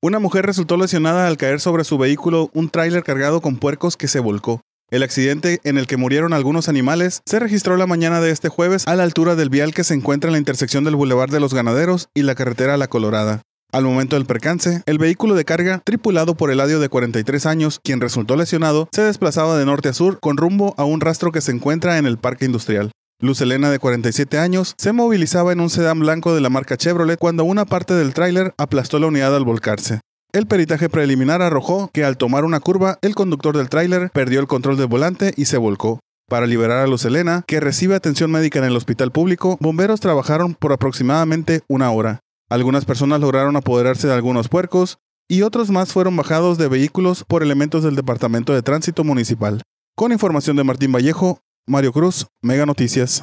Una mujer resultó lesionada al caer sobre su vehículo un tráiler cargado con puercos que se volcó. El accidente en el que murieron algunos animales se registró la mañana de este jueves a la altura del vial que se encuentra en la intersección del Boulevard de los Ganaderos y la carretera La Colorada. Al momento del percance, el vehículo de carga, tripulado por el adio de 43 años, quien resultó lesionado, se desplazaba de norte a sur con rumbo a un rastro que se encuentra en el parque industrial. Luz Elena, de 47 años, se movilizaba en un sedán blanco de la marca Chevrolet cuando una parte del tráiler aplastó la unidad al volcarse. El peritaje preliminar arrojó que al tomar una curva, el conductor del tráiler perdió el control del volante y se volcó. Para liberar a Luz Elena, que recibe atención médica en el hospital público, bomberos trabajaron por aproximadamente una hora. Algunas personas lograron apoderarse de algunos puercos y otros más fueron bajados de vehículos por elementos del Departamento de Tránsito Municipal. Con información de Martín Vallejo, Mario Cruz, Mega Noticias.